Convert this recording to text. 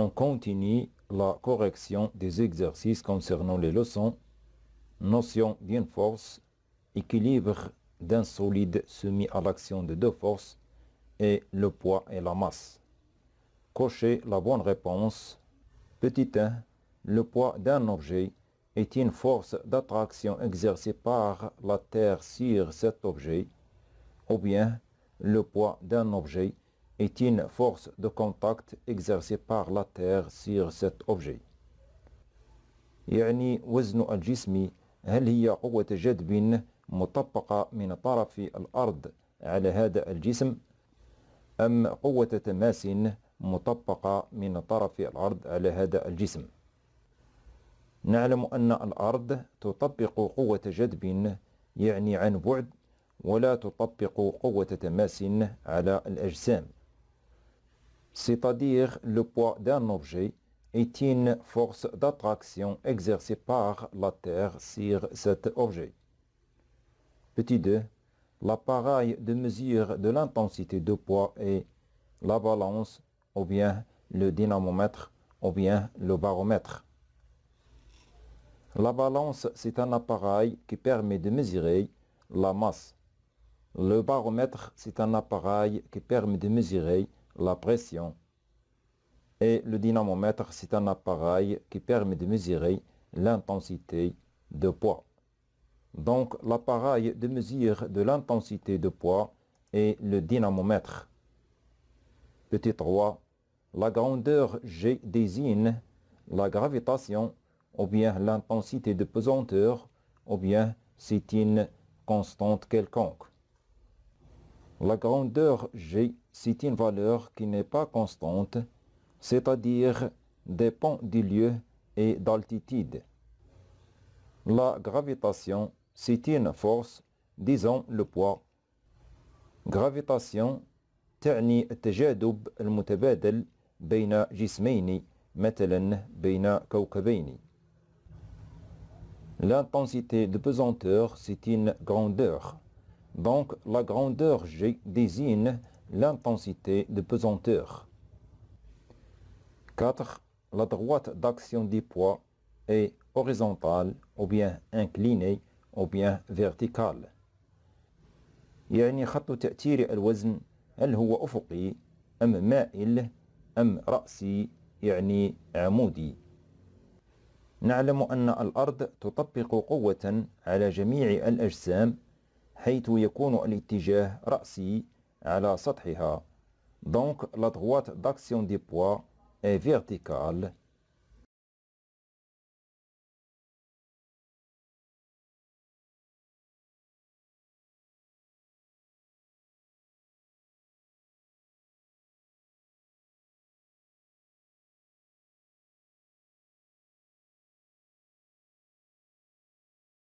on continue la correction des exercices concernant les leçons, notion d'une force, équilibre d'un solide soumis à l'action de deux forces et le poids et la masse. Cochez la bonne réponse. Petit 1. Le poids d'un objet est une force d'attraction exercée par la Terre sur cet objet, ou bien le poids d'un objet est une force de contact exercée par la Terre sur cet objet يعني وزن الجسم هل هي قوة جذب مطبقة من طرف الأرض على هذا الجسم أم قوة تماس مطبقة من طرف الأرض على هذا الجسم نعلم أن الأرض تطبق قوة جذب يعني عن بعد ولا تطبق قوة تماس على الأجسام c'est-à-dire le poids d'un objet, est une force d'attraction exercée par la Terre sur cet objet. Petit 2. L'appareil de mesure de l'intensité de poids est la balance ou bien le dynamomètre ou bien le baromètre. La balance, c'est un appareil qui permet de mesurer la masse. Le baromètre, c'est un appareil qui permet de mesurer la pression. Et le dynamomètre, c'est un appareil qui permet de mesurer l'intensité de poids. Donc l'appareil de mesure de l'intensité de poids est le dynamomètre. Petit 3. La grandeur G désigne la gravitation ou bien l'intensité de pesanteur ou bien c'est une constante quelconque. La grandeur G, c'est une valeur qui n'est pas constante, c'est-à-dire dépend du lieu et d'altitude. La gravitation, c'est une force, disons le poids. gravitation تعني التجاذب المتبادل بين جسمين مثلا بين كوكبين. L'intensité de pesanteur, c'est une grandeur. Donc la grandeur G désigne l'intensité de pesanteur. 4. La droite d'action du poids est horizontale ou bien inclinée ou bien verticale. يعني خط تأثير الوزن هل هو أفقي أم مائل أم رأسي يعني عمودي نعلم أن الأرض تطبق قوة على جميع الأجسام حيث يكون الاتجاه رأسي على سطحها. Donc la droite d'action des poids est verticale